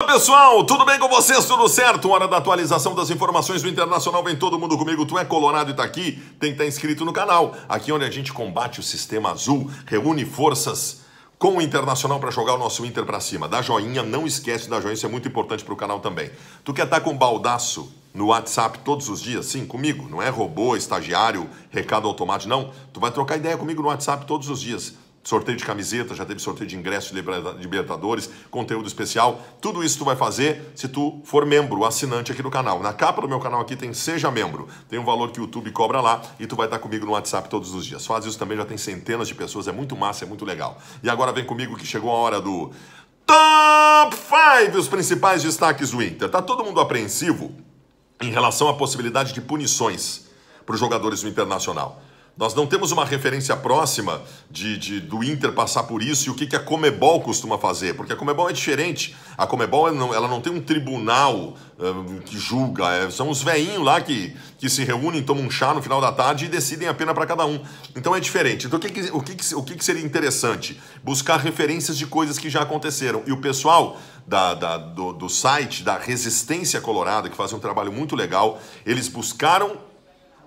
Olá pessoal, tudo bem com vocês? Tudo certo? Hora da atualização das informações do Internacional. Vem todo mundo comigo. Tu é colorado e tá aqui? Tem que estar tá inscrito no canal. Aqui é onde a gente combate o sistema azul, reúne forças com o Internacional para jogar o nosso Inter para cima. Dá joinha, não esquece da joinha, isso é muito importante para o canal também. Tu quer estar tá com baldaço no WhatsApp todos os dias? Sim, comigo. Não é robô, estagiário, recado automático, não. Tu vai trocar ideia comigo no WhatsApp todos os dias sorteio de camiseta, já teve sorteio de ingresso de Libertadores, conteúdo especial. Tudo isso tu vai fazer se tu for membro, assinante aqui do canal. Na capa do meu canal aqui tem Seja Membro. Tem um valor que o YouTube cobra lá e tu vai estar comigo no WhatsApp todos os dias. Faz isso também, já tem centenas de pessoas, é muito massa, é muito legal. E agora vem comigo que chegou a hora do Top 5, os principais destaques do Inter. Tá todo mundo apreensivo em relação à possibilidade de punições para os jogadores do Internacional. Nós não temos uma referência próxima de, de, do Inter passar por isso e o que, que a Comebol costuma fazer, porque a Comebol é diferente. A Comebol ela não, ela não tem um tribunal uh, que julga, é, são os veinhos lá que, que se reúnem, tomam um chá no final da tarde e decidem a pena para cada um. Então é diferente. Então o, que, que, o, que, o que, que seria interessante? Buscar referências de coisas que já aconteceram. E o pessoal da, da, do, do site da Resistência Colorada, que faz um trabalho muito legal, eles buscaram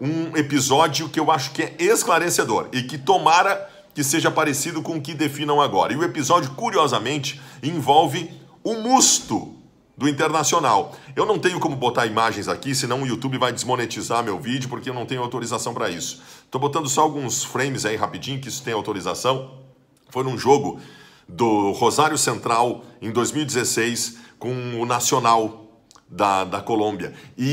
um episódio que eu acho que é esclarecedor e que tomara que seja parecido com o que definam agora. E o episódio, curiosamente, envolve o musto do Internacional. Eu não tenho como botar imagens aqui, senão o YouTube vai desmonetizar meu vídeo porque eu não tenho autorização para isso. Estou botando só alguns frames aí rapidinho que isso tem autorização. Foi num jogo do Rosário Central em 2016 com o Nacional da, da Colômbia. E,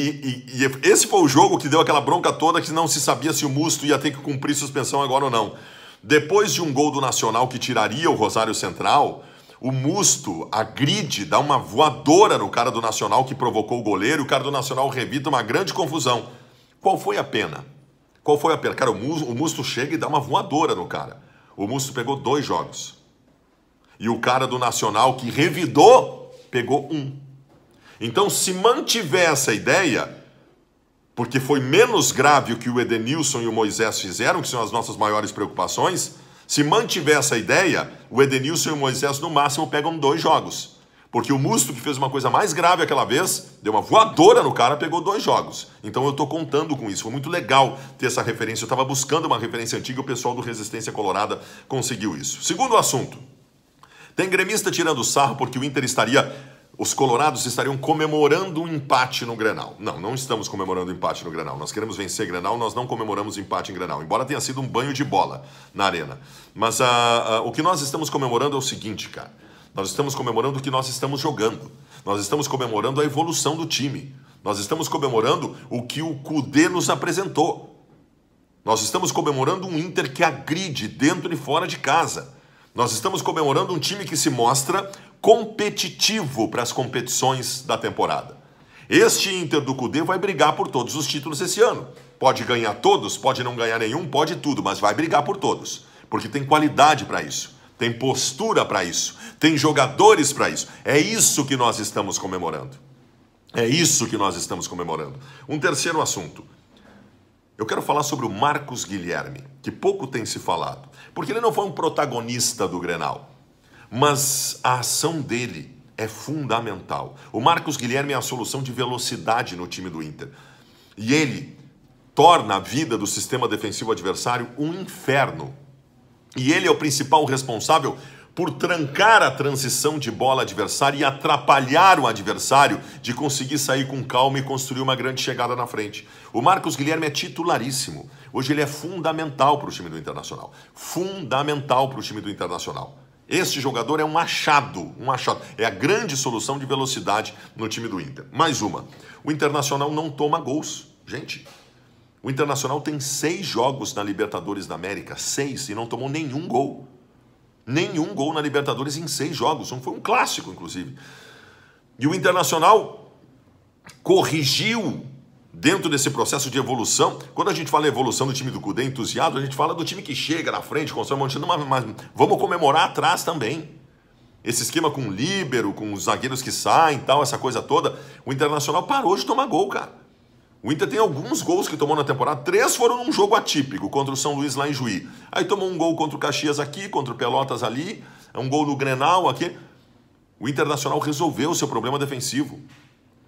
e, e, esse foi o jogo que deu aquela bronca toda que não se sabia se o Musto ia ter que cumprir suspensão agora ou não. Depois de um gol do Nacional que tiraria o Rosário Central, o Musto agride, dá uma voadora no cara do Nacional que provocou o goleiro, e o cara do Nacional revita uma grande confusão. Qual foi a pena? Qual foi a pena? Cara, o Musto, o Musto chega e dá uma voadora no cara. O Musto pegou dois jogos. E o cara do Nacional que revidou, pegou um. Então, se mantiver essa ideia, porque foi menos grave o que o Edenilson e o Moisés fizeram, que são as nossas maiores preocupações, se mantiver essa ideia, o Edenilson e o Moisés no máximo pegam dois jogos. Porque o Musto, que fez uma coisa mais grave aquela vez, deu uma voadora no cara, pegou dois jogos. Então eu estou contando com isso. Foi muito legal ter essa referência. Eu estava buscando uma referência antiga e o pessoal do Resistência Colorada conseguiu isso. Segundo assunto. Tem gremista tirando sarro porque o Inter estaria os colorados estariam comemorando um empate no Grenal. Não, não estamos comemorando um empate no Grenal. Nós queremos vencer Grenal, nós não comemoramos empate em Grenal, embora tenha sido um banho de bola na arena. Mas ah, ah, o que nós estamos comemorando é o seguinte, cara. Nós estamos comemorando o que nós estamos jogando. Nós estamos comemorando a evolução do time. Nós estamos comemorando o que o Cudê nos apresentou. Nós estamos comemorando um Inter que agride dentro e fora de casa. Nós estamos comemorando um time que se mostra competitivo para as competições da temporada. Este Inter do Cudê vai brigar por todos os títulos esse ano. Pode ganhar todos, pode não ganhar nenhum, pode tudo, mas vai brigar por todos. Porque tem qualidade para isso, tem postura para isso, tem jogadores para isso. É isso que nós estamos comemorando. É isso que nós estamos comemorando. Um terceiro assunto. Eu quero falar sobre o Marcos Guilherme, que pouco tem se falado, porque ele não foi um protagonista do Grenal, mas a ação dele é fundamental. O Marcos Guilherme é a solução de velocidade no time do Inter. E ele torna a vida do sistema defensivo adversário um inferno. E ele é o principal responsável por trancar a transição de bola adversária e atrapalhar o adversário de conseguir sair com calma e construir uma grande chegada na frente. O Marcos Guilherme é titularíssimo. Hoje ele é fundamental para o time do Internacional. Fundamental para o time do Internacional. Este jogador é um achado, um achado. É a grande solução de velocidade no time do Inter. Mais uma. O Internacional não toma gols. Gente, o Internacional tem seis jogos na Libertadores da América, seis, e não tomou nenhum gol nenhum gol na Libertadores em seis jogos. Foi um clássico, inclusive. E o Internacional corrigiu dentro desse processo de evolução. Quando a gente fala evolução do time do Cudê, entusiasmo, a gente fala do time que chega na frente, constrói um monte de... Mas, mas vamos comemorar atrás também. Esse esquema com o líbero, com os zagueiros que saem tal, essa coisa toda. O Internacional parou de tomar gol, cara. O Inter tem alguns gols que tomou na temporada. Três foram num jogo atípico, contra o São Luís lá em Juí. Aí tomou um gol contra o Caxias aqui, contra o Pelotas ali, é um gol no Grenal aqui. O Internacional resolveu o seu problema defensivo.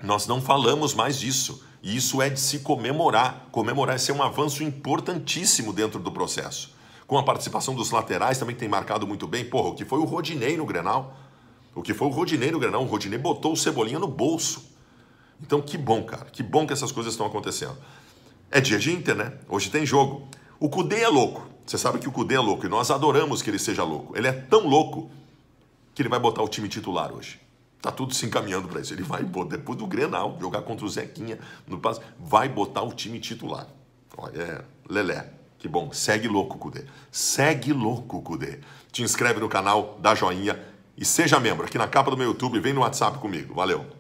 Nós não falamos mais disso. E isso é de se comemorar. Comemorar esse é um avanço importantíssimo dentro do processo. Com a participação dos laterais também que tem marcado muito bem. Porra, o que foi o Rodinei no Grenal? O que foi o Rodinei no Grenal? O Rodinei botou o Cebolinha no bolso. Então, que bom, cara. Que bom que essas coisas estão acontecendo. É dia de Inter, né? Hoje tem jogo. O Cudê é louco. Você sabe que o Cudê é louco e nós adoramos que ele seja louco. Ele é tão louco que ele vai botar o time titular hoje. Tá tudo se encaminhando para isso. Ele vai, depois do Grenal, jogar contra o Zequinha no passo, vai botar o time titular. Olha, é Lelé. Que bom. Segue louco, Cudê. Segue louco, Cudê. Te inscreve no canal, dá joinha e seja membro. Aqui na capa do meu YouTube, vem no WhatsApp comigo. Valeu.